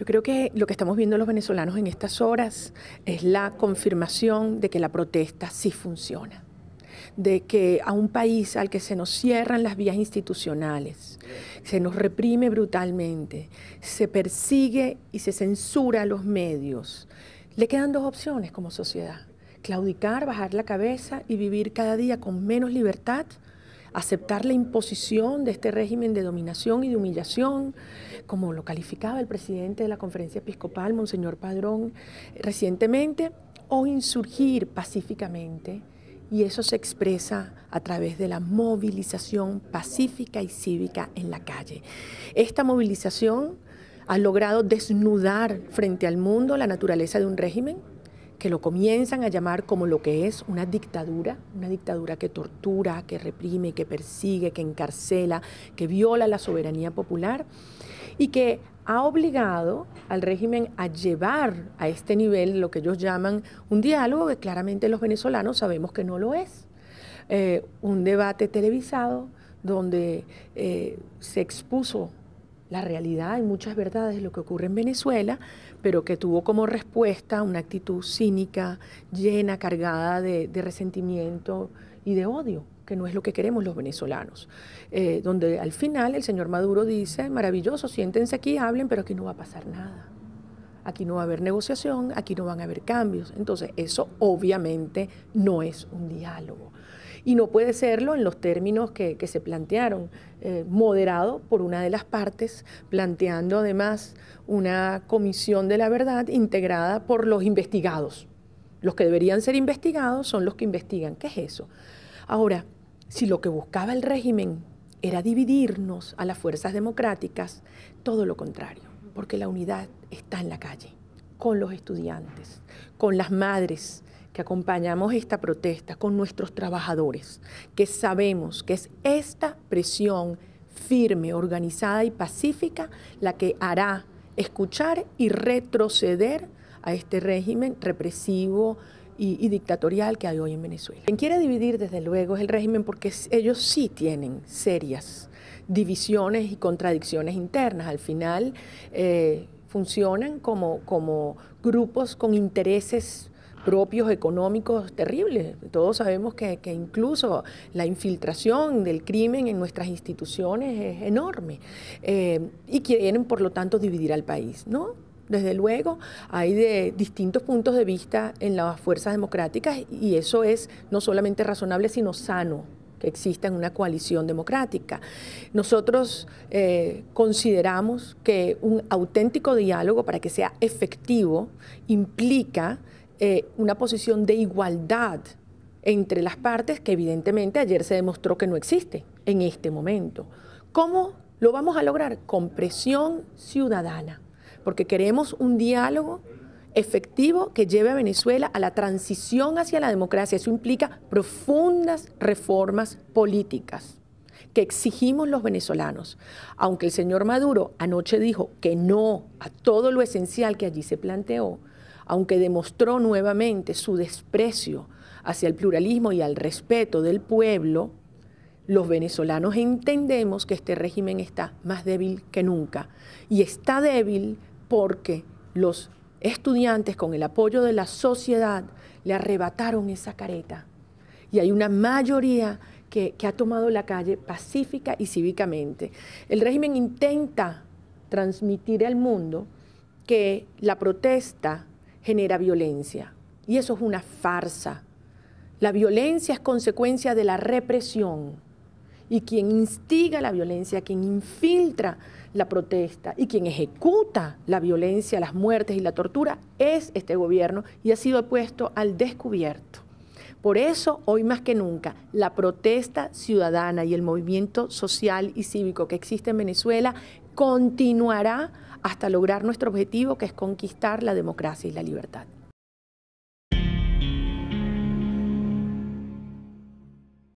Yo creo que lo que estamos viendo los venezolanos en estas horas es la confirmación de que la protesta sí funciona de que a un país al que se nos cierran las vías institucionales, se nos reprime brutalmente, se persigue y se censura a los medios, le quedan dos opciones como sociedad, claudicar, bajar la cabeza y vivir cada día con menos libertad aceptar la imposición de este régimen de dominación y de humillación, como lo calificaba el presidente de la conferencia episcopal, Monseñor Padrón, recientemente, o insurgir pacíficamente. Y eso se expresa a través de la movilización pacífica y cívica en la calle. Esta movilización ha logrado desnudar frente al mundo la naturaleza de un régimen que lo comienzan a llamar como lo que es una dictadura, una dictadura que tortura, que reprime, que persigue, que encarcela, que viola la soberanía popular y que ha obligado al régimen a llevar a este nivel lo que ellos llaman un diálogo que claramente los venezolanos sabemos que no lo es. Eh, un debate televisado donde eh, se expuso la realidad y muchas verdades de lo que ocurre en Venezuela, pero que tuvo como respuesta una actitud cínica, llena, cargada de, resentimiento y de odio, que no es lo que queremos los venezolanos. Eh, donde al final el señor Maduro dice, maravilloso, siéntense aquí, hablen, pero aquí no va a pasar nada aquí no va a haber negociación, aquí no van a haber cambios. Entonces, eso obviamente no es un diálogo. Y no puede serlo en los términos que, se plantearon, eh, moderado por una de las partes, planteando además una comisión de la verdad integrada por los investigados. Los que deberían ser investigados son los que investigan. ¿Qué es eso? Ahora, si lo que buscaba el régimen era dividirnos a las fuerzas democráticas, todo lo contrario porque la unidad está en la calle, con los estudiantes, con las madres que acompañamos esta protesta, con nuestros trabajadores, que sabemos que es esta presión firme, organizada y pacífica la que hará escuchar y retroceder a este régimen represivo, y, dictatorial que hay hoy en Venezuela. Quien quiere dividir, desde luego, es el régimen porque ellos sí tienen serias divisiones y contradicciones internas. Al final eh, funcionan como, como grupos con intereses propios económicos terribles. Todos sabemos que, incluso la infiltración del crimen en nuestras instituciones es enorme eh, y quieren, por lo tanto, dividir al país, ¿no? desde luego, hay de distintos puntos de vista en las fuerzas democráticas y eso es no solamente razonable, sino sano que exista en una coalición democrática. Nosotros eh, consideramos que un auténtico diálogo, para que sea efectivo, implica eh, una posición de igualdad entre las partes que evidentemente ayer se demostró que no existe en este momento. ¿Cómo lo vamos a lograr? Con presión ciudadana porque queremos un diálogo efectivo que lleve a Venezuela a la transición hacia la democracia. Eso implica profundas reformas políticas que exigimos los venezolanos. Aunque el señor Maduro anoche dijo que no a todo lo esencial que allí se planteó, aunque demostró nuevamente su desprecio hacia el pluralismo y al respeto del pueblo, los venezolanos entendemos que este régimen está más débil que nunca y está débil porque los estudiantes con el apoyo de la sociedad le arrebataron esa careta. Y hay una mayoría que, ha tomado la calle pacífica y cívicamente. El régimen intenta transmitir al mundo que la protesta genera violencia. Y eso es una farsa. La violencia es consecuencia de la represión y quien instiga la violencia, quien infiltra la protesta y quien ejecuta la violencia, las muertes y la tortura es este gobierno y ha sido puesto al descubierto. Por eso, hoy más que nunca, la protesta ciudadana y el movimiento social y cívico que existe en Venezuela continuará hasta lograr nuestro objetivo, que es conquistar la democracia y la libertad.